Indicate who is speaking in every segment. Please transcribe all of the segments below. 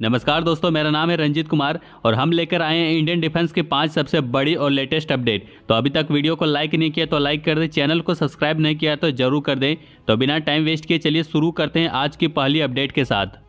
Speaker 1: नमस्कार दोस्तों मेरा नाम है रंजीत कुमार और हम लेकर आए हैं इंडियन डिफेंस की पांच सबसे बड़ी और लेटेस्ट अपडेट तो अभी तक वीडियो को लाइक नहीं किया तो लाइक कर दें चैनल को सब्सक्राइब नहीं किया तो जरूर कर दें तो बिना टाइम वेस्ट किए चलिए शुरू करते हैं आज की पहली अपडेट के साथ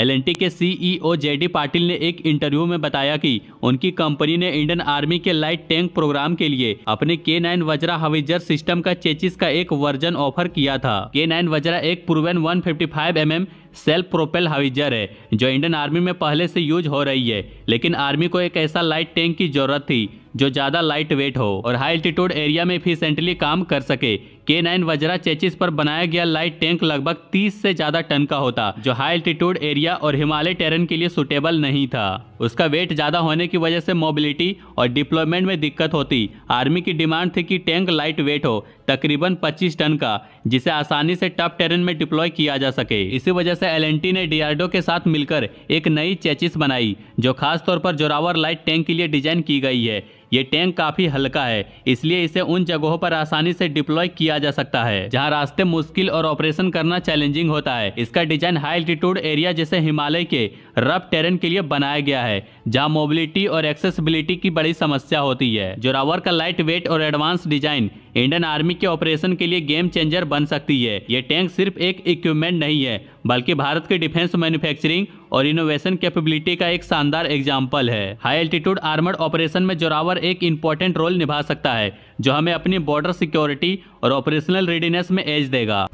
Speaker 1: एलएनटी के सीईओ जेडी पाटिल ने एक इंटरव्यू में बताया कि उनकी कंपनी ने इंडियन आर्मी के लाइट टैंक प्रोग्राम के लिए अपने K nine Vajra howitzer system का चेचिस का एक वर्जन ऑफर किया था के नाइन वज्रा एक proven one fifty five M self propel howitzer है जो इंडियन आर्मी में पहले से यूज हो रही है लेकिन आर्मी को एक ऐसा लाइट टैंक की जरूरत थी जो ज़्यादा लाइट वेट हो और हाई एल्टीट्यूड एरिया में इफिशेंटली काम कर सके के नाइन वज्रा चेचिस पर बनाया गया लाइट टैंक लगभग 30 से ज्यादा टन का होता जो हाई एल्टीट्यूड एरिया और हिमालय टेरन के लिए सुटेबल नहीं था उसका वेट ज्यादा होने की वजह से मोबिलिटी और डिप्लॉयमेंट में दिक्कत होती आर्मी की डिमांड थी कि टैंक लाइट वेट हो तकरीबन 25 टन का जिसे आसानी से टफ टेरन में डिप्लॉय किया जा सके इसी वजह से एल ने डीआरडो के साथ मिलकर एक नई चेचिस बनाई जो खासतौर पर जोरावर लाइट टैंक के लिए डिजाइन की गई है ये टैंक काफी हल्का है इसलिए इसे उन जगहों पर आसानी से डिप्लॉय किया जा सकता है जहाँ रास्ते मुश्किल और ऑपरेशन करना चैलेंजिंग होता है इसका डिजाइन हाई एल्टीट्यूड एरिया जैसे हिमालय के रफ टेरन के लिए बनाया गया है जहां मोबिलिटी और एक्सेसिबिलिटी की बड़ी समस्या होती है जोरावर का लाइट वेट और एडवांस डिजाइन इंडियन आर्मी के ऑपरेशन के लिए गेम चेंजर बन सकती है ये टैंक सिर्फ एक इक्विपमेंट नहीं है बल्कि भारत के डिफेंस मैन्युफैक्चरिंग और इनोवेशन कैपेबिलिटी का एक शानदार एग्जाम्पल है हाई एल्टीट्यूड आर्मर्ड ऑपरेशन में जोरावर एक इम्पोर्टेंट रोल निभा सकता है जो हमें अपनी बॉर्डर सिक्योरिटी और ऑपरेशनल रेडीनेस में एज देगा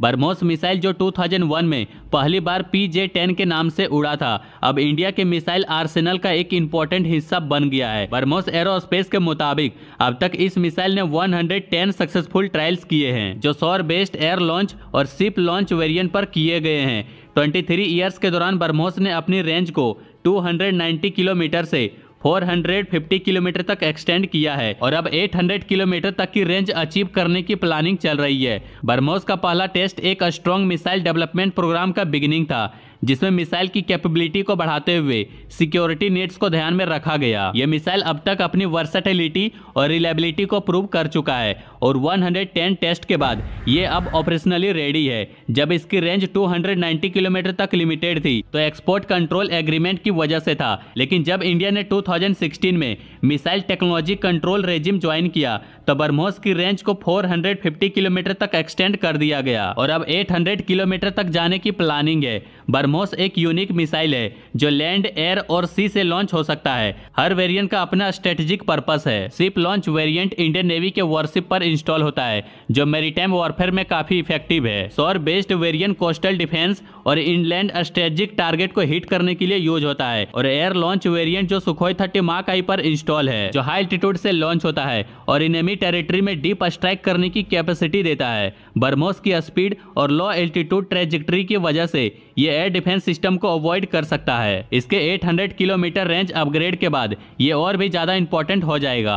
Speaker 1: बर्मोस मिसाइल जो 2001 में पहली बार पी जे टेन के नाम से उड़ा था अब इंडिया के मिसाइल आर्सेनल का एक इम्पोर्टेंट हिस्सा बन गया है बरमोस एरोस्पेस के मुताबिक अब तक इस मिसाइल ने 110 सक्सेसफुल ट्रायल्स किए हैं जो सौर बेस्ड एयर लॉन्च और सिप लॉन्च वेरिएंट पर किए गए हैं 23 ईयर्स के दौरान बरमोस ने अपनी रेंज को 290 किलोमीटर से 450 किलोमीटर तक एक्सटेंड किया है और अब 800 किलोमीटर तक की रेंज अचीव करने की प्लानिंग चल रही है बर्मोस का पहला टेस्ट एक स्ट्रॉन्ग मिसाइल डेवलपमेंट प्रोग्राम का बिगिनिंग था जिसमें मिसाइल की कैपेबिलिटी को बढ़ाते हुए सिक्योरिटी नीड्स को ध्यान में रखा गया यह मिसाइल अब तक अपनी वर्सेटिलिटी और रिलायबिलिटी को प्रूव कर चुका है और 110 टेस्ट के बाद ये अब ऑपरेशनली रेडी है जब इसकी रेंज 290 किलोमीटर तक लिमिटेड थी तो एक्सपोर्ट कंट्रोल एग्रीमेंट की वजह से था लेकिन जब इंडिया ने 2016 में missile technology control regime join किया तो बर्मोस की रेंज को 450 किलोमीटर तक एक्सटेंड कर दिया गया और अब 800 किलोमीटर तक जाने की प्लानिंग है बरमोस एक यूनिक मिसाइल है जो लैंड एयर और सी से लॉन्च हो सकता है हर वेरियंट का अपना स्ट्रेटेजिक पर्पज है ship launch variant Indian Navy के वर्सिप पर इंस्टॉल होता है जो मेरीटाइम वॉरफेयर में काफी इफेक्टिव है shore based variant coastal defence और इनलैंड स्ट्रेटेजिक टारगेट को हिट करने के लिए यूज होता है और एयर लॉन्च वेरियंट जो सुखोई थर्टी मार्क आई पर इंस्टॉल है जो हाई एल्टीट्यूड से लॉन्च होता है और इनमी टेरिटरी में डीप स्ट्राइक करने की कैपेसिटी देता है बर्मोस की स्पीड और लो एल्टीट्यूड ट्रेजिक्ट्री की वजह से ये एयर डिफेंस सिस्टम को अवॉइड कर सकता है इसके 800 किलोमीटर रेंज अपग्रेड के बाद ये और भी ज़्यादा इंपॉर्टेंट हो जाएगा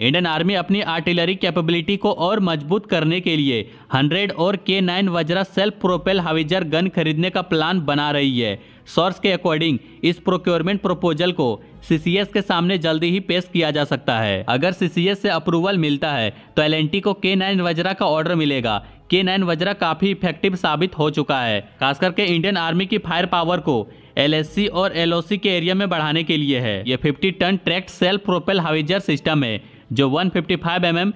Speaker 1: इंडियन आर्मी अपनी आर्टिलरी कैपेबिलिटी को और मजबूत करने के लिए 100 और K nine Vajra self propel howitzer gun खरीदने का प्लान बना रही है सोर्स के अकॉर्डिंग इस प्रोक्योरमेंट प्रपोजल को सीसीएस के सामने जल्दी ही पेश किया जा सकता है अगर सीसीएस से अप्रूवल मिलता है तो एल को के नाइन वज्रा का ऑर्डर मिलेगा के नाइन वज्रा काफी इफेक्टिव साबित हो चुका है खास करके इंडियन आर्मी की फायर पावर को एल और एल के एरिया में बढ़ाने के लिए है ये 50 ton tracked self propel howitzer system है जो 155 fifty five M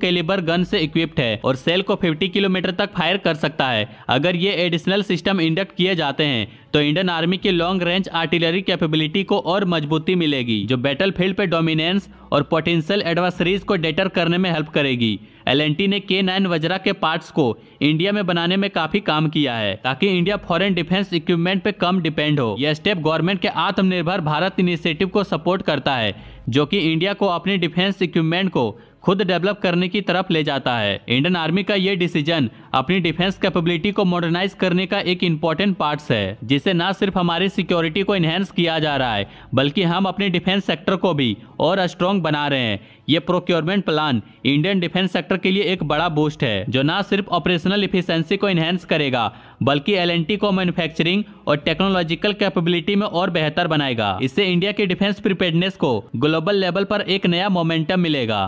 Speaker 1: calibre gun से इक्विप्ड है और सेल को 50 किलोमीटर तक फायर कर सकता है अगर ये एडिशनल सिस्टम इंडक्ट किए जाते हैं तो इंडियन आर्मी की लॉन्ग रेंज आर्टिलरी कैपेबिलिटी को और मजबूती मिलेगी जो बैटल फील्ड पर डोमिनेंस और पोटेंशियल एडवर्सरीज को डेटर करने में हेल्प करेगी एल ने के नाइन वज्रा के पार्ट्स को इंडिया में बनाने में काफी काम किया है ताकि इंडिया फॉरेन डिफेंस इक्विपमेंट पे कम डिपेंड हो यह स्टेप गवर्नमेंट के आत्मनिर्भर भारत इनिशिएटिव को सपोर्ट करता है जो कि इंडिया को अपने डिफेंस इक्विपमेंट को खुद डेवलप करने की तरफ ले जाता है इंडियन आर्मी का ये डिसीजन अपनी डिफेंस कैपेबिलिटी को मॉडर्नाइज करने का एक इम्पोर्टेंट पार्ट है जिसे न सिर्फ हमारी सिक्योरिटी को इन्हेंस किया जा रहा है बल्कि हम अपने डिफेंस सेक्टर को भी और स्ट्रॉन्ग बना रहे हैं ये procurement plan Indian defence sector के लिए एक बड़ा बूस्ट है जो न सिर्फ ऑपरेशनल इफिशेंसी को इन्हेंस करेगा बल्कि एल को मैन्युफैक्चरिंग और टेक्नोलॉजिकल कैपेबिलिटी में और बेहतर बनाएगा इससे इंडिया के डिफेंस प्रिपेयरनेस को ग्लोबल लेवल पर एक नया मोमेंटम मिलेगा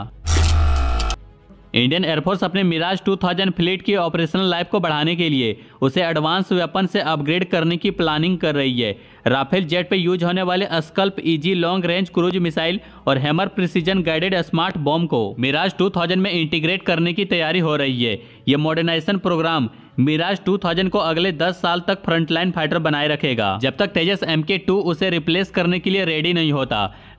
Speaker 1: इंडियन एयरफोर्स अपने मिराज 2000 फ्लीट की ऑपरेशनल लाइफ को बढ़ाने के लिए उसे एडवांस वेपन से अपग्रेड करने की प्लानिंग कर रही है राफेल जेट पर यूज होने वाले SCALP EG long range cruise missile और Hammer precision guided smart bomb को मिराज 2000 में इंटीग्रेट करने की तैयारी हो रही है ये मॉडर्नाइजेशन प्रोग्राम मिराज 2000 को अगले 10 साल तक फ्रंटलाइन फाइटर बनाए रखेगा जब तक तेजस एम के टू उसे रिप्लेस करने के लिए रेडी नहीं होता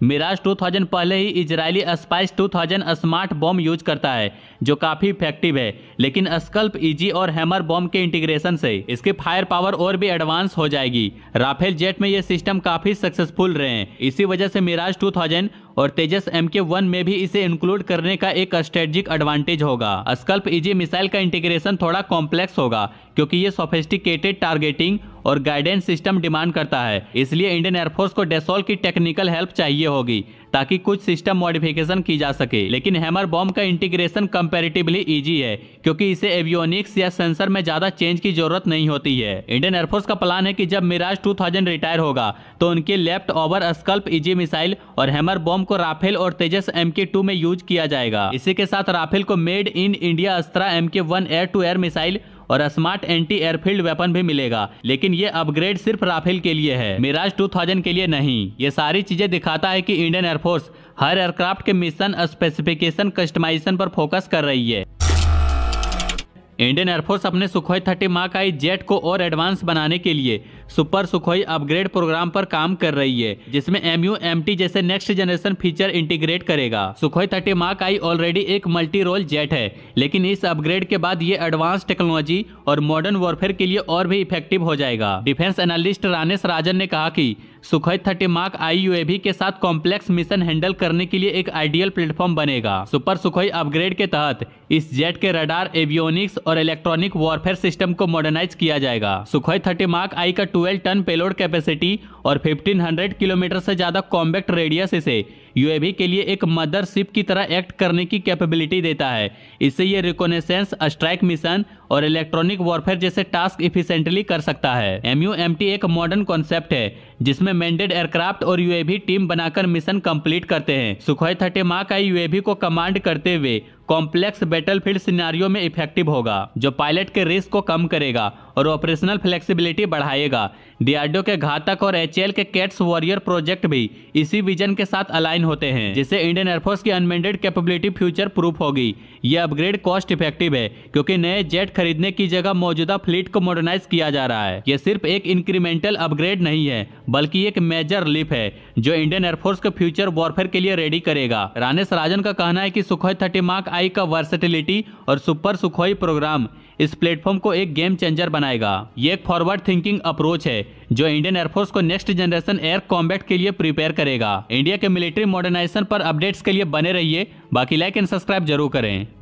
Speaker 1: मिराज 2000 पहले ही Israeli Spice 2000 smart bomb use करता है जो काफी इफेक्टिव है लेकिन स्कल्प इजी e और हैमर बॉम्ब के इंटीग्रेशन से इसकी फायर पावर और भी एडवांस हो जाएगी राफेल जेट क्रिकेट में ये सिस्टम काफी सक्सेसफुल रहे हैं इसी वजह से मिराज 2000 और तेजस एम के वन में भी इसे इंक्लूड करने का एक स्ट्रेटेजिक एडवांटेज होगा स्कल्प इजी मिसाइल का इंटीग्रेशन थोड़ा कॉम्प्लेक्स होगा क्योंकि ये सोफेस्टिकेटेड टारगेटिंग और गाइडेंस सिस्टम डिमांड करता है इसलिए इंडियन एयरफोर्स को डेसोल की टेक्निकल हेल्प चाहिए होगी ताकि कुछ सिस्टम मॉडिफिकेशन की जा सके लेकिन हैमर बॉम्ब का इंटीग्रेशन कंपेरेटिवली इजी है क्योंकि इसे एवियोनिक्स या सेंसर में ज्यादा चेंज की जरूरत नहीं होती है इंडियन एयरफोर्स का प्लान है कि जब मिराज 2000 रिटायर होगा तो उनके left over SCALP EG missile और हैमर बॉम्ब को राफेल और तेजस एम में यूज किया जाएगा इसी के साथ राफेल को made in India Astra M K air to air missile और स्मार्ट एंटी एयरफील्ड वेपन भी मिलेगा लेकिन ये अपग्रेड सिर्फ राफेल के लिए है मिराज 2000 के लिए नहीं ये सारी चीजें दिखाता है कि इंडियन एयरफोर्स हर एयरक्राफ्ट के मिशन स्पेसिफिकेशन कस्टमाइजेशन पर फोकस कर रही है इंडियन एयरफोर्स अपने Sukhoi thirty mark I jet को और एडवांस बनाने के लिए सुपर सुखोई अपग्रेड प्रोग्राम पर काम कर रही है जिसमें एम यू एम टी जैसे नेक्स्ट जनरेशन फीचर इंटीग्रेट करेगा Sukhoi thirty mark I already एक मल्टी रोल जेट है लेकिन इस अपग्रेड के बाद ये एडवांस टेक्नोलॉजी और मॉडर्न वॉरफेयर के लिए और भी इफेक्टिव हो जाएगा डिफेंस एनालिस्ट रानेश राजन ने कहा की Sukhoi thirty mark I U के साथ कॉम्प्लेक्स मिशन हैंडल करने के लिए एक आइडियल प्लेटफॉर्म बनेगा सुपर सुखोई अपग्रेड के तहत इस जेट के रडार एवियोनिक्स और इलेक्ट्रॉनिक वॉरफेयर सिस्टम को मॉडर्नाइज किया जाएगा सुखोई थर्टी मार्क आई का two twelve ton payload capacity और 1500 किलोमीटर से ज़्यादा कॉम्बैक्ट रेडियस इसे यूएवी के लिए एक मदर शिप की तरह एक्ट करने की कैपेबिलिटी देता है इससे ये रिकोनेसेंस स्ट्राइक मिशन और इलेक्ट्रॉनिक वॉरफेयर जैसे टास्क इफिशेंटली कर सकता है एमयू एक मॉडर्न कॉन्सेप्ट है जिसमें मैंडेड एयरक्राफ्ट और यूएवी टीम बनाकर मिशन कंप्लीट करते हैं Sukhoi thirty mark I UAV को कमांड करते हुए कॉम्प्लेक्स बैटलफील्ड सिनारियो में इफेक्टिव होगा जो पायलट के रिस्क को कम करेगा और ऑपरेशनल फ्लेक्सिबिलिटी बढ़ाएगा डीआरडीओ के घातक और एच के कैट्स वॉरियर प्रोजेक्ट भी इसी विजन के साथ अलाइन होते हैं जिससे इंडियन एयरफोर्स की अनमेंडेड कैपेबिलिटी फ्यूचर प्रूफ होगी यह अपग्रेड कॉस्ट इफेक्टिव है क्योंकि नए जेट खरीदने की जगह मौजूदा फ्लीट को मॉडर्नाइज किया जा रहा है यह सिर्फ एक इंक्रीमेंटल अपग्रेड नहीं है बल्कि एक मेजर लिप है जो इंडियन एयरफोर्स को फ्यूचर वॉरफेयर के लिए रेडी करेगा रानेश राजन का कहना है की सुखोई थर्टी मार्क आई का वर्सेटिलिटी और सुपर सुखोई प्रोग्राम इस प्लेटफॉर्म को एक गेम चेंजर बनाएगा ये एक फॉरवर्ड थिंकिंग अप्रोच है जो इंडियन एयरफोर्स को नेक्स्ट जनरेशन एयर कॉम्बैट के लिए प्रिपेयर करेगा इंडिया के मिलिट्री मॉडर्नाइजेशन पर अपडेट्स के लिए बने रहिए बाकी लाइक एंड सब्सक्राइब जरूर करें